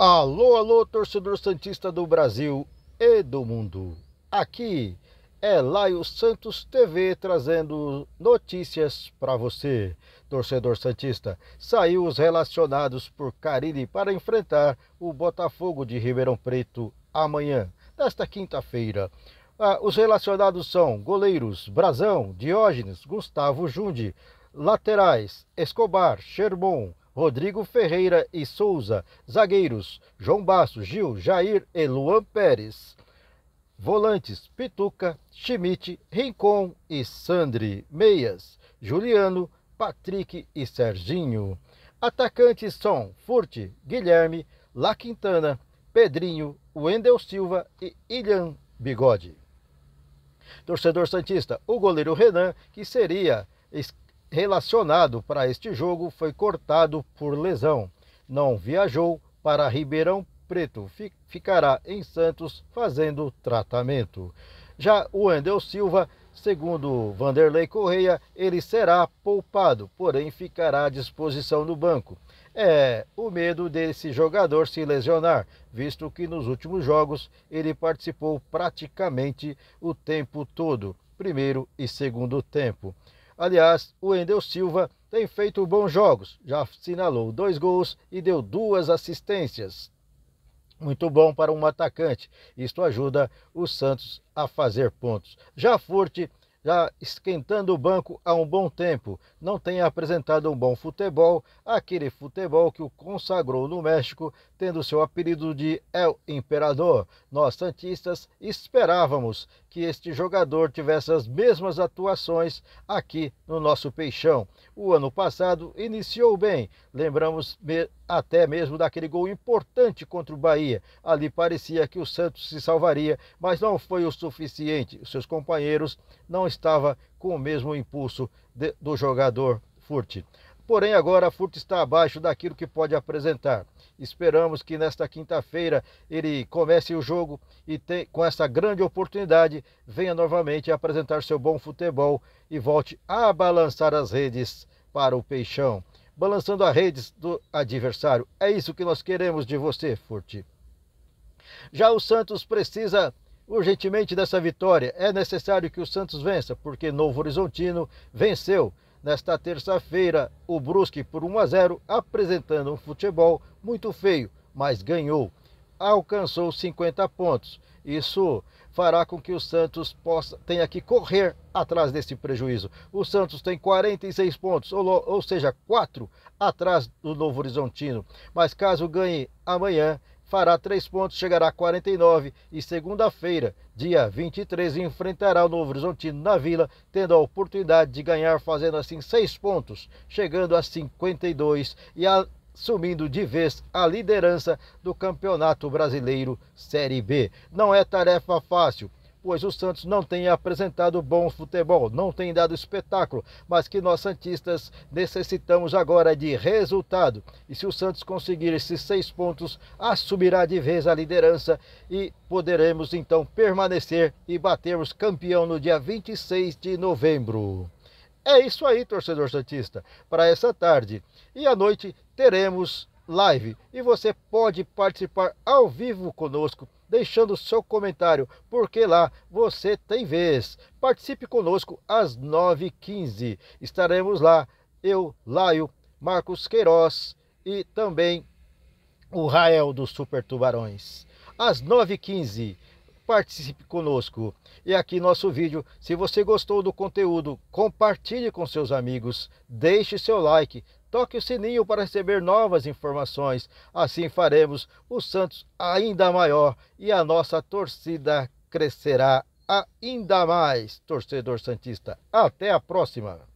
Alô, alô, torcedor Santista do Brasil e do mundo. Aqui é Laio Santos TV trazendo notícias para você, torcedor Santista. Saiu os relacionados por Cariri para enfrentar o Botafogo de Ribeirão Preto amanhã, nesta quinta-feira. Ah, os relacionados são goleiros Brazão, Diógenes, Gustavo Junde, laterais Escobar, Sherbon, Rodrigo Ferreira e Souza. Zagueiros: João Basso, Gil, Jair e Luan Pérez. Volantes: Pituca, Schmidt, Rincon e Sandri. Meias: Juliano, Patrick e Serginho. Atacantes são Furti, Guilherme, La Quintana, Pedrinho, Wendel Silva e Ilhan Bigode. Torcedor Santista, o goleiro Renan, que seria relacionado para este jogo foi cortado por lesão. Não viajou para Ribeirão Preto, ficará em Santos fazendo tratamento. Já o Wendel Silva, segundo Vanderlei Correia, ele será poupado, porém ficará à disposição do banco. É o medo desse jogador se lesionar, visto que nos últimos jogos ele participou praticamente o tempo todo, primeiro e segundo tempo. Aliás, o Endel Silva tem feito bons jogos, já assinalou dois gols e deu duas assistências. Muito bom para um atacante. Isto ajuda o Santos a fazer pontos. Já Furte já esquentando o banco há um bom tempo, não tem apresentado um bom futebol, aquele futebol que o consagrou no México, tendo seu apelido de El Imperador. Nós, Santistas, esperávamos que este jogador tivesse as mesmas atuações aqui no nosso Peixão. O ano passado iniciou bem, lembramos até mesmo daquele gol importante contra o Bahia. Ali parecia que o Santos se salvaria, mas não foi o suficiente. Os seus companheiros não estavam com o mesmo impulso de, do jogador Furti. Porém, agora a furto está abaixo daquilo que pode apresentar. Esperamos que nesta quinta-feira ele comece o jogo e tem, com essa grande oportunidade venha novamente apresentar seu bom futebol e volte a balançar as redes para o Peixão, balançando as redes do adversário. É isso que nós queremos de você, Furti. Já o Santos precisa urgentemente dessa vitória. É necessário que o Santos vença, porque Novo Horizontino venceu Nesta terça-feira, o Brusque por 1 a 0, apresentando um futebol muito feio, mas ganhou. Alcançou 50 pontos. Isso fará com que o Santos possa tenha que correr atrás desse prejuízo. O Santos tem 46 pontos, ou, ou seja, 4 atrás do Novo Horizontino. Mas caso ganhe amanhã, fará três pontos, chegará a 49 e segunda-feira, dia 23, enfrentará o Novo Horizontino na Vila, tendo a oportunidade de ganhar, fazendo assim seis pontos, chegando a 52 e assumindo de vez a liderança do Campeonato Brasileiro Série B. Não é tarefa fácil pois o Santos não tem apresentado bom futebol, não tem dado espetáculo, mas que nós Santistas necessitamos agora de resultado. E se o Santos conseguir esses seis pontos, assumirá de vez a liderança e poderemos então permanecer e batermos campeão no dia 26 de novembro. É isso aí, torcedor Santista, para essa tarde. E à noite teremos live e você pode participar ao vivo conosco, deixando seu comentário, porque lá você tem vez. Participe conosco às 9h15. Estaremos lá, eu, Laio, Marcos Queiroz e também o Rael dos Super Tubarões. Às 9h15 participe conosco. E aqui nosso vídeo. Se você gostou do conteúdo, compartilhe com seus amigos, deixe seu like, Toque o sininho para receber novas informações. Assim faremos o Santos ainda maior e a nossa torcida crescerá ainda mais. Torcedor Santista, até a próxima!